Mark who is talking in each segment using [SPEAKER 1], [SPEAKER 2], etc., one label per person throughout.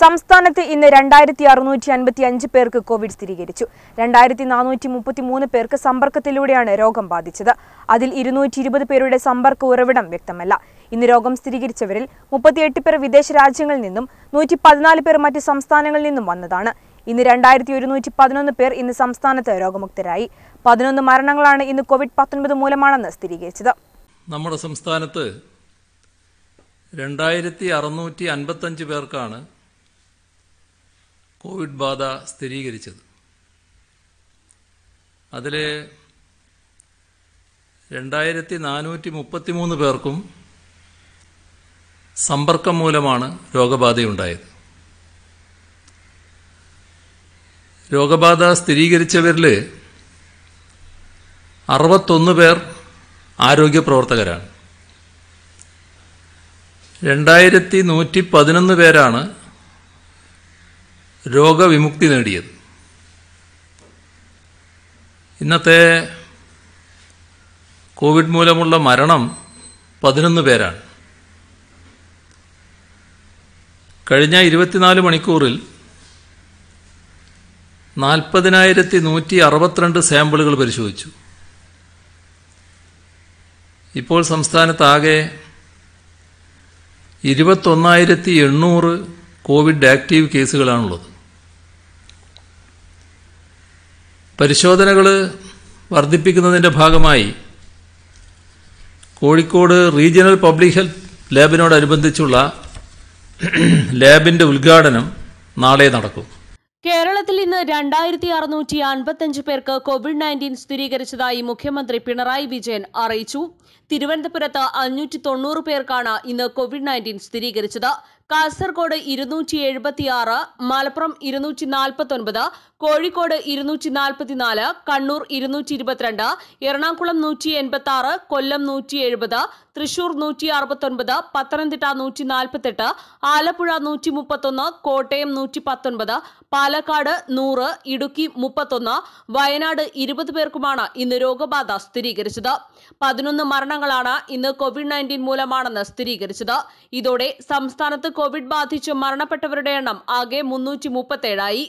[SPEAKER 1] സംസ്ഥാനത്ത് ഇന്ന് രണ്ടായിരത്തി അറുന്നൂറ്റി അൻപത്തി അഞ്ച് പേർക്ക് കോവിഡ് സ്ഥിരീകരിച്ചു രണ്ടായിരത്തി നാനൂറ്റി മുപ്പത്തി മൂന്ന് പേർക്ക് സമ്പർക്കത്തിലൂടെയാണ് രോഗം ബാധിച്ചത് അതിൽ ഇരുന്നൂറ്റി ഇരുപത് പേരുടെ സമ്പർക്ക ഉറവിടം വ്യക്തമല്ല ഇന്ന് രോഗം സ്ഥിരീകരിച്ചവരിൽ മുപ്പത്തിയെട്ട് പേർ വിദേശ രാജ്യങ്ങളിൽ നിന്നും നൂറ്റി പതിനാല് പേർ മറ്റ് സംസ്ഥാനങ്ങളിൽ നിന്നും വന്നതാണ് ഇന്ന് രണ്ടായിരത്തി ഒരുന്നൂറ്റി പതിനൊന്ന് പേർ ഇന്ന് സംസ്ഥാനത്ത് രോഗമുക്തരായി പതിനൊന്ന് മരണങ്ങളാണ് ഇന്ന് കോവിഡ് പത്തൊൻപത് മൂലമാണെന്ന് സ്ഥിരീകരിച്ചത്
[SPEAKER 2] നമ്മുടെ സംസ്ഥാനത്ത് രണ്ടായിരത്തി അറുന്നൂറ്റി അൻപത്തഞ്ച് പേർക്കാണ് കോവിഡ് ബാധ സ്ഥിരീകരിച്ചത് അതിൽ രണ്ടായിരത്തി നാനൂറ്റി മുപ്പത്തി മൂന്ന് പേർക്കും സമ്പർക്കം മൂലമാണ് രോഗബാധയുണ്ടായത് രോഗബാധ സ്ഥിരീകരിച്ചവരിൽ അറുപത്തൊന്ന് പേർ ആരോഗ്യ പ്രവർത്തകരാണ് രണ്ടായിരത്തി നൂറ്റി പതിനൊന്ന് പേരാണ് രോഗവിമുക്തി നേടിയത് ഇന്നത്തെ കോവിഡ് മൂലമുള്ള മരണം പതിനൊന്ന് പേരാണ് കഴിഞ്ഞ ഇരുപത്തിനാല് മണിക്കൂറിൽ നാൽപ്പതിനായിരത്തി നൂറ്റി അറുപത്തിരണ്ട് സാമ്പിളുകൾ പരിശോധിച്ചു ഇപ്പോൾ സംസ്ഥാനത്താകെ ഇരുപത്തൊന്നായിരത്തി എണ്ണൂറ് കോവിഡ് ആക്റ്റീവ് കേസുകളാണുള്ളത് പരിശോധനകൾ വർദ്ധിപ്പിക്കുന്നതിൻ്റെ ഭാഗമായി കോഴിക്കോട് റീജിയണൽ പബ്ലിക് ഹെൽത്ത് ലാബിനോടനുബന്ധിച്ചുള്ള ലാബിൻ്റെ ഉദ്ഘാടനം നാളെ നടക്കും
[SPEAKER 3] കേരളത്തിൽ ഇന്ന് രണ്ടായിരത്തി അറുനൂറ്റി അൻപത്തഞ്ച് പേർക്ക് കോവിഡ് നയൻറ്റീൻ സ്ഥിരീകരിച്ചതായി മുഖ്യമന്ത്രി പിണറായി വിജയൻ അറിയിച്ചു തിരുവനന്തപുരത്ത് അഞ്ഞൂറ്റി തൊണ്ണൂറ് പേർക്കാണ് ഇന്ന് കോവിഡ് നയൻറ്റീൻ സ്ഥിരീകരിച്ചത് കാസർഗോഡ് ഇരുന്നൂറ്റി എഴുപത്തിയാറ് മലപ്പുറം ഇരുന്നൂറ്റി നാൽപ്പത്തൊൻപത് കോഴിക്കോട് ഇരുന്നൂറ്റി നാൽപ്പത്തിനാല് കണ്ണൂർ ഇരുന്നൂറ്റി ഇരുപത്തിരണ്ട് എറണാകുളം നൂറ്റി എൺപത്തി ആറ് കൊല്ലം നൂറ്റി എഴുപത് തൃശൂർ നൂറ്റി അറുപത്തൊൻപത് പത്തനംതിട്ട നൂറ്റി നാൽപ്പത്തെട്ട് ആലപ്പുഴ നൂറ്റി മുപ്പത്തൊന്ന് കോട്ടയം നൂറ്റി പത്തൊൻപത് പാലക്കാട് നൂറ് ഇടുക്കി മുപ്പത്തൊന്ന് വയനാട് ഇരുപത് പേർക്കുമാണ് ഇന്ന് രോഗബാധ സ്ഥിരീകരിച്ചത് പതിനൊന്ന് മരണങ്ങളാണ് ഇന്ന് കോവിഡ് നയൻറ്റീൻ മൂലമാണെന്ന് സ്ഥിരീകരിച്ചത് ഇതോടെ സംസ്ഥാനത്ത് കോവിഡ് ബാധിച്ച് മരണപ്പെട്ടവരുടെ എണ്ണം ആകെ മുന്നൂറ്റി മുപ്പത്തേഴായി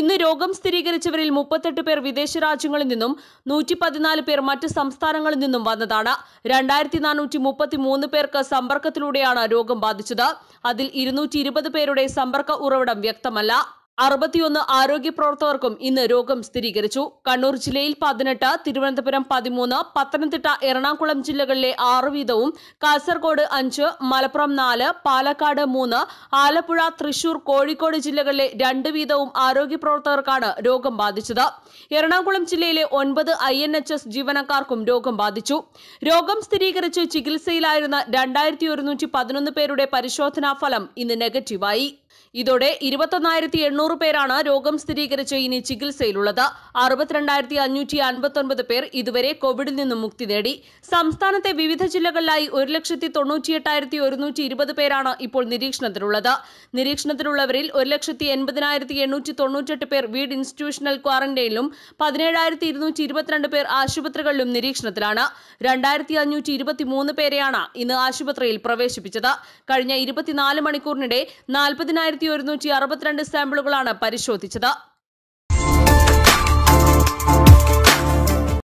[SPEAKER 3] ഇന്ന് രോഗം സ്ഥിരീകരിച്ചവരിൽ മുപ്പത്തെട്ട് പേർ വിദേശ രാജ്യങ്ങളിൽ നിന്നും നൂറ്റി പതിനാല് പേർ മറ്റ് സംസ്ഥാനങ്ങളിൽ നിന്നും വന്നതാണ് രണ്ടായിരത്തി നാനൂറ്റി മുപ്പത്തി മൂന്ന് പേർക്ക് സമ്പർക്കത്തിലൂടെയാണ് രോഗം ബാധിച്ചത് അതിൽ ഇരുന്നൂറ്റി ഇരുപത് പേരുടെ സമ്പർക്ക ഉറവിടം വ്യക്തമല്ല അറുപത്തിയൊന്ന് ആരോഗ്യ പ്രവർത്തകർക്കും ഇന്ന് രോഗം സ്ഥിരീകരിച്ചു കണ്ണൂർ ജില്ലയിൽ പതിനെട്ട് തിരുവനന്തപുരം പതിമൂന്ന് പത്തനംതിട്ട എറണാകുളം ജില്ലകളിലെ ആറ് വീതവും കാസർഗോഡ് അഞ്ച് മലപ്പുറം നാല് പാലക്കാട് മൂന്ന് ആലപ്പുഴ തൃശൂർ കോഴിക്കോട് ജില്ലകളിലെ രണ്ട് വീതവും ആരോഗ്യ പ്രവർത്തകർക്കാണ് രോഗം ബാധിച്ചത് എറണാകുളം ജില്ലയിലെ ഒൻപത് ഐ എൻ എച്ച് എസ് ജീവനക്കാർക്കും രോഗം ബാധിച്ചു രോഗം സ്ഥിരീകരിച്ച് ചികിത്സയിലായിരുന്ന രണ്ടായിരത്തി ഒരുന്നൂറ്റി പതിനൊന്ന് പേരുടെ പരിശോധനാ ഫലം ഇന്ന് നെഗറ്റീവായി ഇതോടെ ഇരുപത്തൊന്നായിരത്തി എണ്ണൂറ് പേരാണ് രോഗം സ്ഥിരീകരിച്ച് ഇനി ചികിത്സയിലുള്ളത് അറുപത്തിരണ്ടായിരത്തി അഞ്ഞൂറ്റി അൻപത്തൊൻപത് പേർ ഇതുവരെ കോവിഡിൽ നിന്നും മുക്തി നേടി സംസ്ഥാനത്തെ വിവിധ ജില്ലകളിലായി ഒരു ലക്ഷത്തി തൊണ്ണൂറ്റിയെട്ടായിരത്തി ഒരുന്നൂറ്റി ഇരുപത് പേരാണ് ഇപ്പോൾ നിരീക്ഷണത്തിലുള്ളത് നിരീക്ഷണത്തിലുള്ളവരിൽ ഒരു ലക്ഷത്തി എൺപതിനായിരത്തി എണ്ണൂറ്റി തൊണ്ണൂറ്റെട്ട് പേർ വീട് ഇൻസ്റ്റിറ്റ്യൂഷണൽ ക്വാറന്റൈനിലും പതിനേഴായിരത്തി ഇരുന്നൂറ്റി ഇരുപത്തിരണ്ട് പേർ ആശുപത്രികളിലും നിരീക്ഷണത്തിലാണ് രണ്ടായിരത്തി അഞ്ഞൂറ്റി ഇരുപത്തി മൂന്ന് പേരെയാണ് ഇന്ന് ആശുപത്രിയിൽ പ്രവേശിപ്പിച്ചത് കഴിഞ്ഞ ഇരുപത്തിനാല് മണിക്കൂറിനിടെ നാൽപ്പതിനായിരത്തി മൂവായിരത്തി ഒരുന്നൂറ്റി അറുപത്തിരണ്ട് സാമ്പിളുകളാണ് പരിശോധിച്ചത്